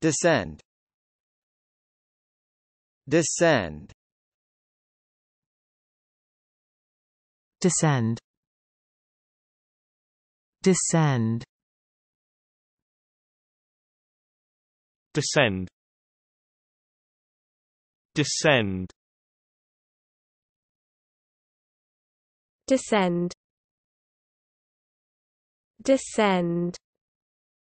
descend descend descend descend descend descend descend descend